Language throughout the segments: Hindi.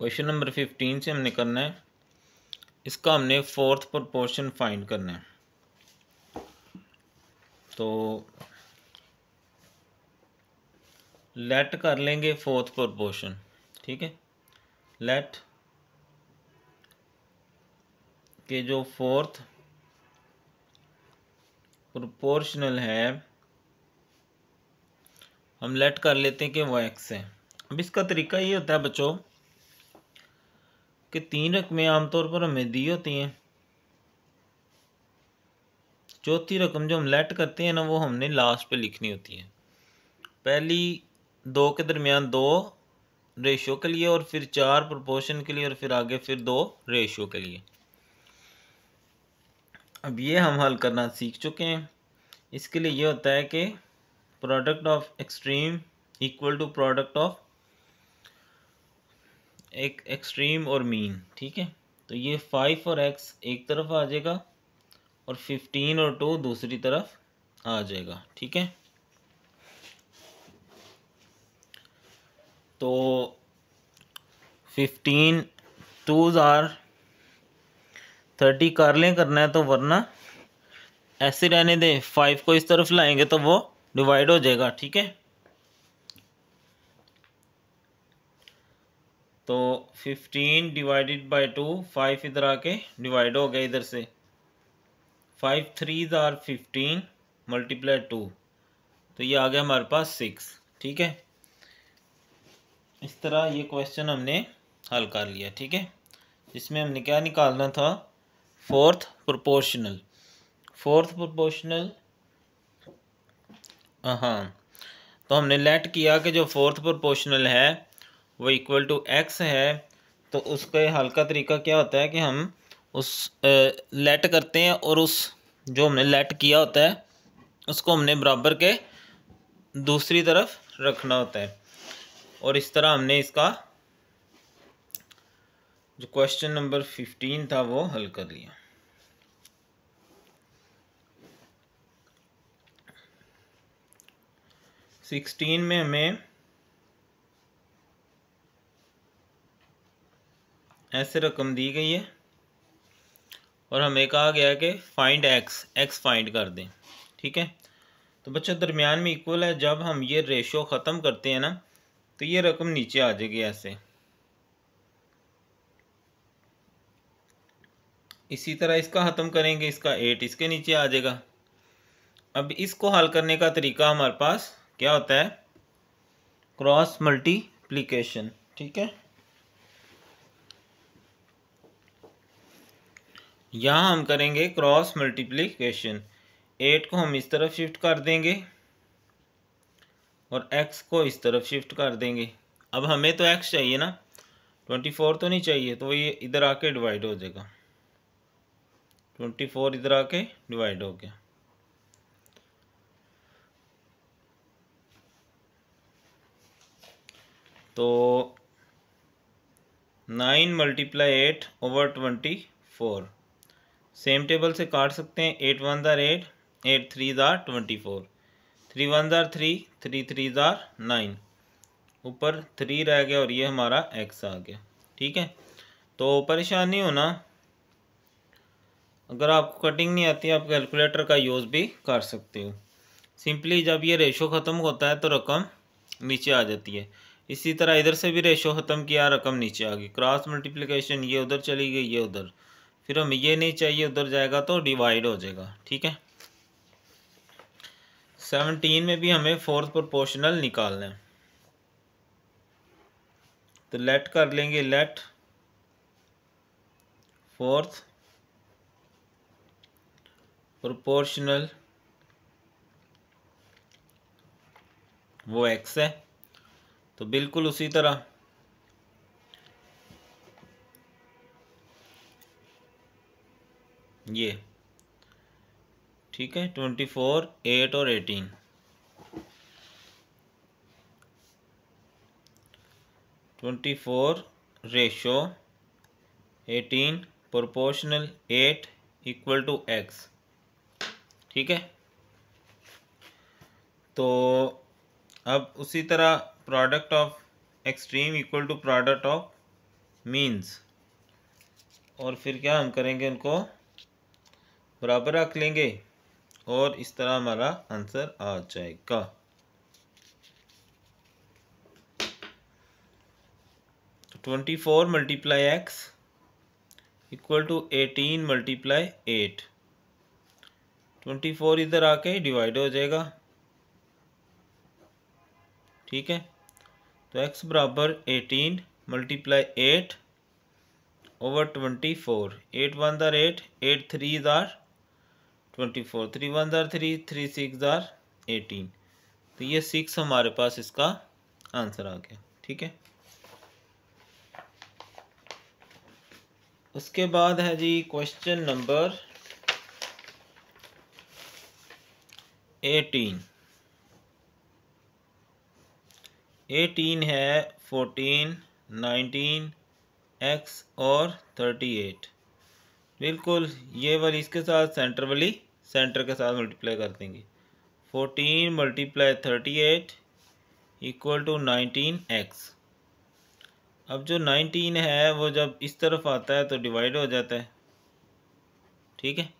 क्वेश्चन नंबर फिफ्टीन से हमने करना है इसका हमने फोर्थ प्रोपोर्शन फाइंड करना है तो लेट कर लेंगे फोर्थ प्रोपोर्शन ठीक है लेट के जो फोर्थ प्रोपोर्शनल है हम लेट कर लेते हैं कि वो एक्स है अब इसका तरीका ये होता है बच्चों कि तीन रकमें आमतौर पर हमें दी होती हैं चौथी रकम जो हम लेट करते हैं ना वो हमने लास्ट पे लिखनी होती है पहली दो के दरमियान दो रेशो के लिए और फिर चार प्रोपोर्शन के लिए और फिर आगे फिर दो रेशो के लिए अब ये हम हल करना सीख चुके हैं इसके लिए ये होता है कि product of extreme equal to product of एक एक्सट्रीम और मीन ठीक है तो ये फाइव और एक्स एक तरफ आ जाएगा और फिफ्टीन और टू दूसरी तरफ आ जाएगा ठीक है तो फिफ्टीन टूज आर थर्टी कर लें करना है तो वरना ऐसे रहने दें फाइव को इस तरफ लाएंगे तो वो डिवाइड हो जाएगा ठीक है तो fifteen divided by two five इधर आके डिवाइड हो गया इधर से five three are fifteen multiply two तो ये आ गया हमारे पास सिक्स ठीक है इस तरह ये क्वेश्चन हमने हल कर लिया ठीक है इसमें हमने क्या निकालना था फोर्थ प्रोपोर्शनल फोर्थ प्रोपोर्शनल हाँ तो हमने लेट किया कि जो फोर्थ प्रोपोर्शनल है वो इक्वल टू एक्स है तो उसका हल का तरीका क्या होता है कि हम उस लेट करते हैं और उस जो हमने लेट किया होता है उसको हमने बराबर के दूसरी तरफ रखना होता है और इस तरह हमने इसका जो क्वेश्चन नंबर फिफ्टीन था वो हल कर लिया सिक्सटीन में हमें ऐसे रकम दी गई है और हमें कहा गया है कि फाइंड एक्स एक्स फाइंड कर दें ठीक है तो बच्चों दरमियान में इक्वल है जब हम ये रेशो ख़त्म करते हैं ना तो ये रकम नीचे आ जाएगी ऐसे इसी तरह इसका ख़त्म करेंगे इसका एट इसके नीचे आ जाएगा अब इसको हल करने का तरीका हमारे पास क्या होता है क्रॉस मल्टीप्लिकेशन ठीक है यहाँ हम करेंगे क्रॉस मल्टीप्लीकेशन एट को हम इस तरफ शिफ्ट कर देंगे और एक्स को इस तरफ शिफ्ट कर देंगे अब हमें तो एक्स चाहिए ना ट्वेंटी फोर तो नहीं चाहिए तो ये इधर आके डिवाइड हो जाएगा ट्वेंटी फोर इधर आके डिवाइड हो गया तो nine multiply eight over twenty four same table से काट सकते हैं एट वन दर एट एट थ्री दर ट्वेंटी फोर थ्री वन दर थ्री थ्री थ्री दर नाइन ऊपर थ्री रह गया और ये हमारा एक्स आ गया ठीक है तो परेशानी होना अगर आपको कटिंग नहीं आती आप कैलकुलेटर का यूज़ भी कर सकते हो सिंपली जब ये रेशो ख़त्म होता है तो रकम नीचे आ जाती है इसी तरह इधर से भी रेशो ख़त्म किया रकम नीचे आ गई क्रॉस मल्टीप्लिकेशन ये उधर चली गई ये उधर फिर हमें ये नहीं चाहिए उधर जाएगा तो डिवाइड हो जाएगा ठीक है सेवनटीन में भी हमें फोर्थ प्रोपोर्शनल निकालना है तो लेट कर लेंगे लेट फोर्थ प्रोपोर्शनल वो एक्स है तो बिल्कुल उसी तरह ये ठीक है ट्वेंटी फोर एट और eighteen twenty four ratio eighteen proportional eight equal to X ठीक है तो अब उसी तरह product of extreme equal to product of means और फिर क्या हम करेंगे उनको बराबर रख लेंगे और इस तरह हमारा आंसर आ जाएगा तो twenty four multiply X equal to eighteen multiply eight twenty four इधर आके डिवाइड हो जाएगा ठीक है तो एक्स बराबर eighteen multiply eight over twenty four eight one दर एट एट थ्री दर ट्वेंटी फोर थ्री वन ज़ार थ्री थ्री सिक्स ज़ार एटीन तो ये सिक्स हमारे पास इसका आंसर आ गया ठीक है उसके बाद है जी क्वेश्चन नंबर एटीन एटीन है फोर्टीन नाइनटीन एक्स और थर्टी एट बिल्कुल ये वाली इसके साथ सेंटर वाली सेंटर के साथ मल्टीप्लाई कर देंगे fourteen multiply thirty eight equal to nineteen X अब जो नाइनटीन है वो जब इस तरफ आता है तो डिवाइड हो जाता है ठीक है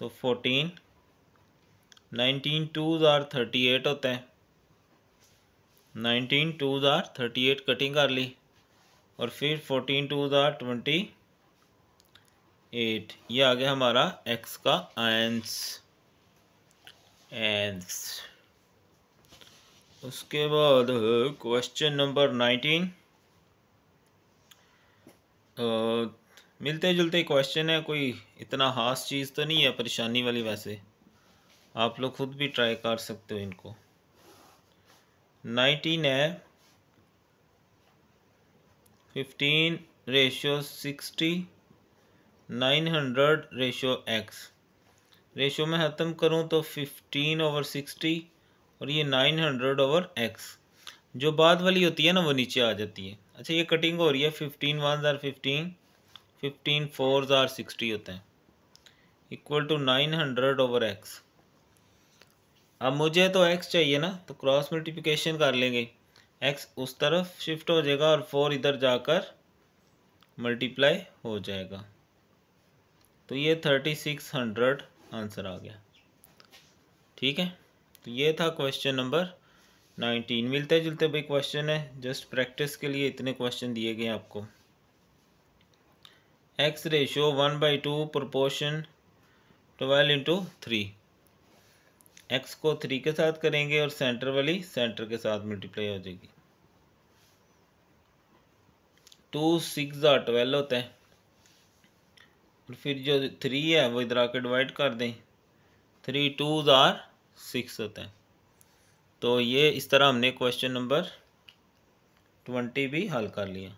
तो fourteen nineteen two are thirty eight होता है नाइनटीन टू ज़ार थर्टी एट कटिंग कर ली और फिर fourteen two are twenty eight ये आ गया हमारा एक्स का आंस एंस उसके बाद क्वेश्चन नंबर नाइनटीन मिलते जुलते क्वेश्चन है कोई इतना खास चीज़ तो नहीं है परेशानी वाली वैसे आप लोग खुद भी ट्राई कर सकते हो इनको नाइनटीन है fifteen ratio sixty nine hundred ratio X ratio में ख़त्म करूँ तो फिफ्टीन ओवर सिक्सटी और ये नाइन हंड्रेड ओवर एक्स जो बाद वाली होती है ना वो नीचे आ जाती है अच्छा ये कटिंग हो रही है फिफ्टीन वन ज़ार फिफ्टीन फिफ्टीन फोर ज़ार सिक्सटी होते हैं equal to nine hundred over X अब मुझे तो एक्स चाहिए ना तो क्रॉस मल्टीप्लिकेशन कर लेंगे एक्स उस तरफ शिफ्ट हो जाएगा और फोर इधर जाकर मल्टीप्लाई हो जाएगा तो ये थर्टी सिक्स हंड्रेड आंसर आ गया ठीक है तो ये था क्वेश्चन नंबर नाइनटीन मिलते जुलते भाई क्वेश्चन है जस्ट प्रैक्टिस के लिए इतने क्वेश्चन दिए गए आपको X ratio one by two proportion twelve into three X को थ्री के साथ करेंगे और सेंटर वाली सेंटर के साथ मल्टीप्लाई हो जाएगी टू सिक्स ट्वेल्व होता है और फिर जो थ्री है वो इधर आकर डिवाइड कर दें थ्री टू ज़ार सिक्स होता है तो ये इस तरह हमने क्वेश्चन नंबर ट्वेंटी भी हल कर लिया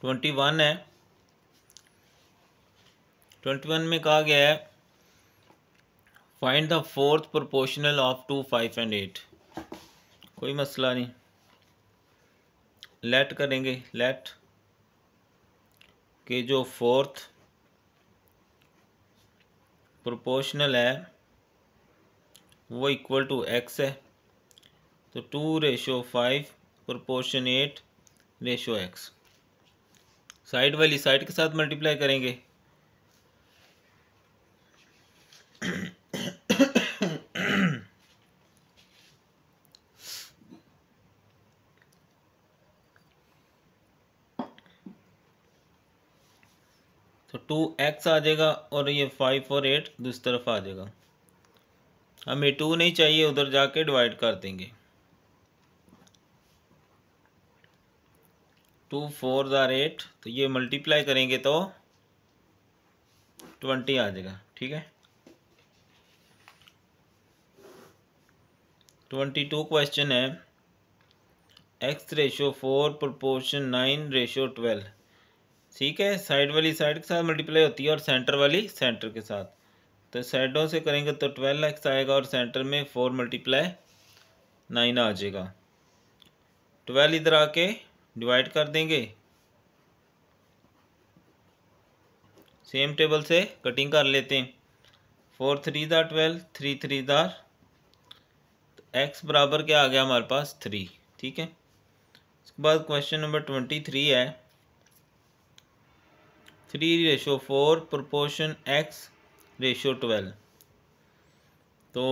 ट्वेंटी वन है ट्वेंटी वन में कहा गया है find the fourth proportional of two five and eight कोई मसला नहीं लेट करेंगे लेट के जो फोर्थ प्रोपोर्शनल है वो इक्वल टू एक्स है तो two ratio five proportion eight ratio X side वाली साइड के साथ मल्टीप्लाई करेंगे टू एक्स आ जाएगा और ये फाइव फोर एट दूसरी तरफ आ जाएगा हमें टू नहीं चाहिए उधर जाके डिवाइड कर देंगे टू फोर ज़ार एट तो ये मल्टीप्लाई करेंगे तो ट्वेंटी आ जाएगा ठीक है ट्वेंटी टू क्वेश्चन है X ratio four proportion nine ratio twelve ठीक है साइड वाली साइड के साथ मल्टीप्लाई होती है और सेंटर वाली सेंटर के साथ तो साइडों से करेंगे तो ट्वेल्व एक्स आएगा और सेंटर में फोर मल्टीप्लाई नाइन आ जाएगा ट्वेल्व इधर आके डिवाइड कर देंगे सेम टेबल से कटिंग कर लेते हैं फोर थ्री दार ट्वेल्व थ्री थ्री दार एक्स बराबर क्या आ गया हमारे पास थ्री ठीक है उसके बाद क्वेश्चन नंबर ट्वेंटी थ्री है three ratio four proportion X ratio twelve तो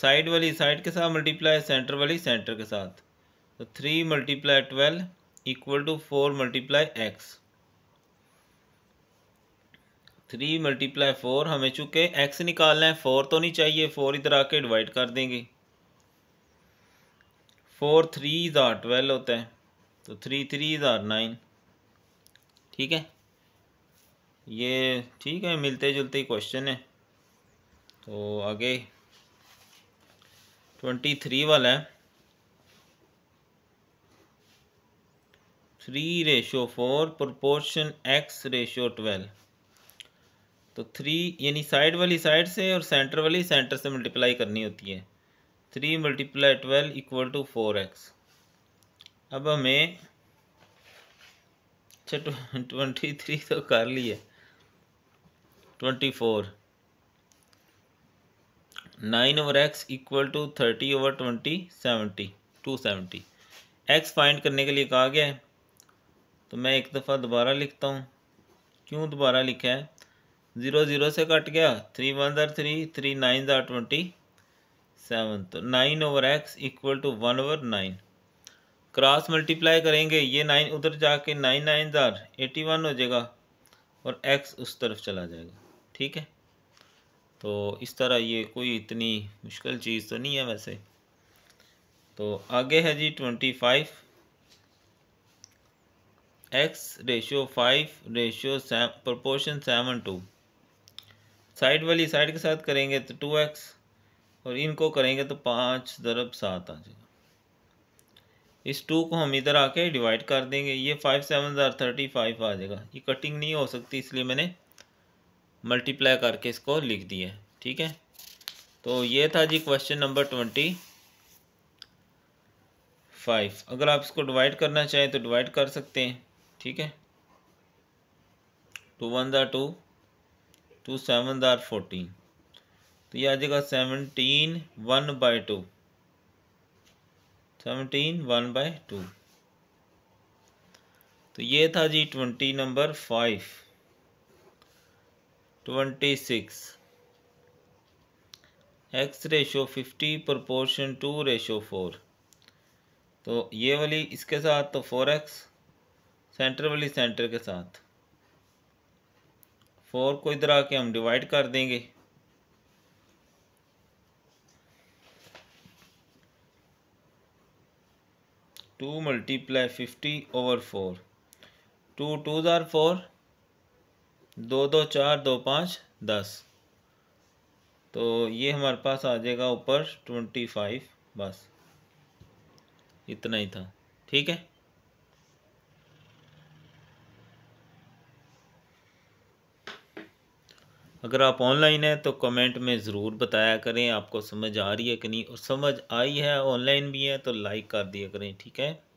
साइड वाली साइड के साथ मल्टीप्लाई सेंटर वाली सेंटर के साथ तो three multiply twelve equal to four multiply X three multiply four हमें चूँकि एक्स निकालना है फोर तो नहीं चाहिए फोर इधर आके डिवाइड कर देंगे four three is are twelve होता है तो three three is are nine ठीक है ये ठीक है मिलते जुलते ही क्वेश्चन है तो आगे ट्वेंटी थ्री वाला है three ratio four proportion X ratio twelve तो थ्री यानी साइड वाली साइड से और सेंटर वाली सेंटर से मल्टीप्लाई करनी होती है three multiply twelve equal to four X अब हमें अच्छा ट्वेंटी थ्री तो कर लिया twenty four nine over X equal to thirty over twenty seventy two seventy X find करने के लिए कहा गया है तो मैं एक दफ़ा दोबारा लिखता हूँ क्यों दोबारा लिखा है ज़ीरो ज़ीरो से कट गया थ्री वन ज़ार थ्री थ्री नाइन ज़ार ट्वेंटी सेवन तो nine over X equal to one over nine cross multiply करेंगे ये नाइन उधर जाके नाइन नाइन ज़ार एटी वन हो जाएगा और एक्स उस तरफ चला जाएगा ठीक है तो इस तरह ये कोई इतनी मुश्किल चीज़ तो नहीं है वैसे तो आगे है जी twenty five X ratio five ratio proportion seven two side वाली साइड के साथ करेंगे तो टू एक्स और इनको करेंगे तो पाँच ज़रब सात आ जाएगा इस टू को हम इधर आके डिवाइड कर देंगे ये फाइव सेवन ज़ार थर्टी फाइव आ जाएगा ये कटिंग नहीं हो सकती इसलिए मैंने मल्टीप्लाई करके इसको लिख दिए ठीक है तो ये था जी क्वेश्चन नंबर ट्वेंटी फाइव अगर आप इसको डिवाइड करना चाहें तो डिवाइड कर सकते हैं ठीक है टू वन दार टू टू सेवन दार फोर्टीन तो ये आ जाएगा seventeen one by two seventeen one by two तो ये था जी twenty number five twenty six X ratio fifty proportion two ratio four तो ये वाली इसके साथ तो फोर एक्स सेंटर वाली सेंटर के साथ फोर को इधर आके हम डिवाइड कर देंगे two multiply fifty over four two two ज़ार फोर दो दो चार दो पाँच दस तो ये हमारे पास आ जाएगा ऊपर ट्वेंटी फाइव बस इतना ही था ठीक है अगर आप ऑनलाइन हैं तो कमेंट में ज़रूर बताया करें आपको समझ आ रही है कि नहीं और समझ आई है ऑनलाइन भी है तो लाइक कर दिया करें ठीक है